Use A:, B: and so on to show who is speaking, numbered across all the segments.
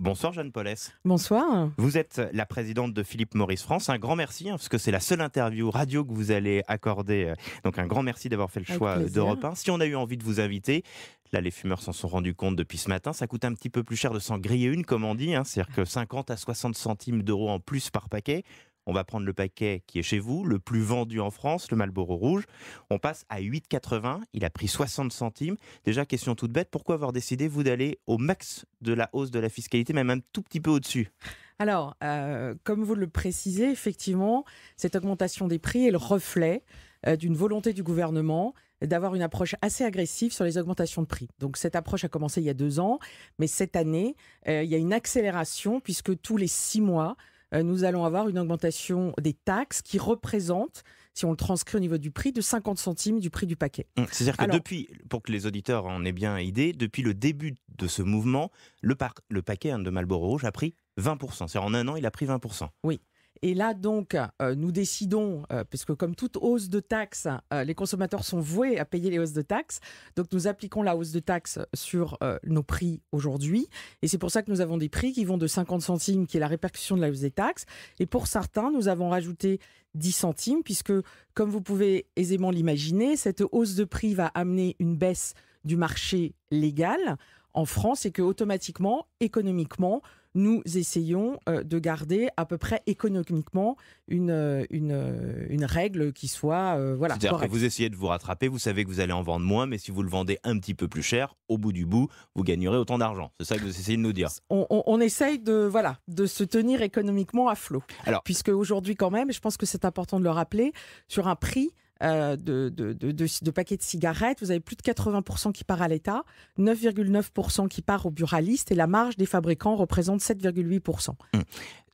A: Bonsoir Jeanne Paulès.
B: Bonsoir.
A: Vous êtes la présidente de Philippe Maurice France. Un grand merci, hein, parce que c'est la seule interview radio que vous allez accorder. Euh, donc un grand merci d'avoir fait le choix euh, d'Europe 1. Si on a eu envie de vous inviter, Là, les fumeurs s'en sont rendus compte depuis ce matin. Ça coûte un petit peu plus cher de s'en griller une, comme on dit. Hein. C'est-à-dire que 50 à 60 centimes d'euros en plus par paquet on va prendre le paquet qui est chez vous, le plus vendu en France, le Malboro Rouge. On passe à 8,80. Il a pris 60 centimes. Déjà, question toute bête, pourquoi avoir décidé, vous, d'aller au max de la hausse de la fiscalité, même un tout petit peu au-dessus
B: Alors, euh, comme vous le précisez, effectivement, cette augmentation des prix est le reflet euh, d'une volonté du gouvernement d'avoir une approche assez agressive sur les augmentations de prix. Donc cette approche a commencé il y a deux ans, mais cette année, euh, il y a une accélération puisque tous les six mois, euh, nous allons avoir une augmentation des taxes qui représente si on le transcrit au niveau du prix, de 50 centimes du prix du paquet. Hum, c'est-à-dire que depuis,
A: pour que les auditeurs en aient bien idée, depuis le début de ce mouvement, le, le paquet de Marlboro Rouge a pris 20%. C'est-à-dire en un an, il a pris 20%.
B: Oui. Et là, donc, euh, nous décidons, euh, puisque comme toute hausse de taxes, euh, les consommateurs sont voués à payer les hausses de taxes. Donc, nous appliquons la hausse de taxes sur nos prix aujourd'hui. Et c'est pour ça que nous avons des prix qui vont de 50 centimes, qui est la répercussion de la hausse des taxes. Et pour certains, nous avons rajouté 10 centimes, puisque, comme vous pouvez aisément l'imaginer, cette hausse de prix va amener une baisse du marché légal en France et que automatiquement, économiquement, nous essayons euh, de garder à peu près économiquement une, euh, euh, une, règle qui soit voilà. C'est-à-dire que vous
A: essayez de vous rattraper, vous savez que vous allez en vendre moins, mais si vous le vendez un petit peu plus cher, au bout du bout, vous gagnerez autant d'argent. C'est ça que vous essayez de nous dire.
B: On, essaye de voilà de se tenir économiquement à flot. Alors, puisque aujourd'hui quand même, je pense que c'est important de le rappeler, sur un prix euh, de, de, de, paquets de cigarettes. Vous avez plus de 80% qui part à l'État, 9,9% qui part aux buralistes et la marge des fabricants représente 7,8%.
A: Hum.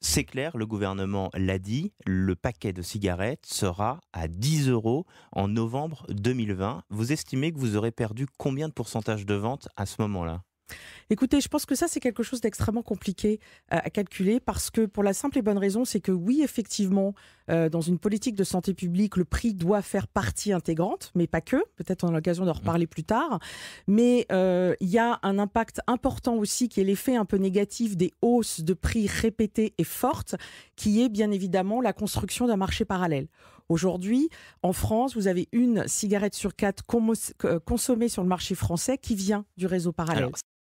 A: C'est clair, le gouvernement l'a dit, le paquet de cigarettes sera à 10 euros en novembre 2020. Vous estimez que vous aurez perdu combien de pourcentage de ventes à ce moment-là
B: Écoutez, je pense que ça, c'est quelque chose d'extrêmement compliqué euh, à, calculer parce que pour la simple et bonne raison, c'est que oui, effectivement, euh, dans une politique de santé publique, le prix doit faire partie intégrante, mais pas que. Peut-être on a l'occasion d'en mm. reparler plus tard. Mais euh, il y a un impact important aussi qui est l'effet un peu négatif des hausses de prix répétées et fortes, qui est bien évidemment la construction d'un marché parallèle. Aujourd'hui, en France, vous avez une cigarette sur quatre consommée sur le marché français qui vient du réseau parallèle.